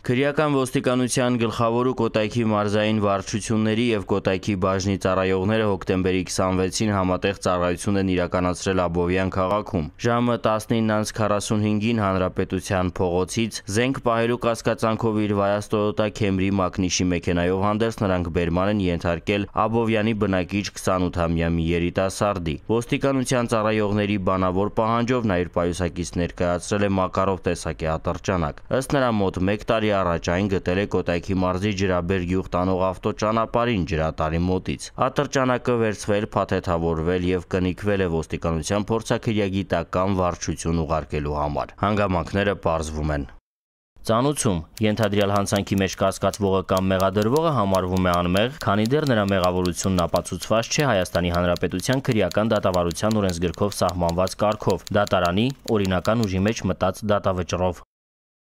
Քրեական ոստիկանության գլխավոր ու Կոտայքի մարզային վարչությունների եւ Կոտայքի բաժնի ծառայողները հոկտեմբերի 26-ին համատեղ ծառայություն են իրականացրել Աբովյան քաղաքում։ Ժամը 19:45-ին Հանրապետության փողոցից զենք պահելու կասկածանքով իր վայած Toyota Camry մակնիշի մեքենայով հանդերձ նրանք բերման են ենթարկել Աբովյանի բնակիչ 28-ամյա մի երիտասարդի։ Ոստիկանության ծառայողների բանավոր պահանջով նա իր պայուսակից ներկայացրել է մակարով տեսակի ատրճանակ։ Ըստ նրա մոտ 1 տարի տարի առաջ այն գտել է Կոտայքի մարզի Ջրաբեր գյուղ տանող ավտոճանապարհին Ջրատարի մոտից։ Ատրճանակը վերցվել, փաթեթավորվել եւ կնիկվել է ոստիկանության փորձակիրագիտական վարչություն ուղարկելու համար։ Հանգամանքները պարզվում են։ Ծանուցում ենթադրյալ հանցանքի մեջ կասկածվողը կամ մեղադրվողը համարվում է անմեղ, քանի դեռ նրա մեղավորությունն ապացուցված չէ Հայաստանի Հանրապետության քրեական դատավարության օրենսգրքով սահմանված կարգով՝ դատարանի օրինական ուժի մեջ մտած դատավճռով։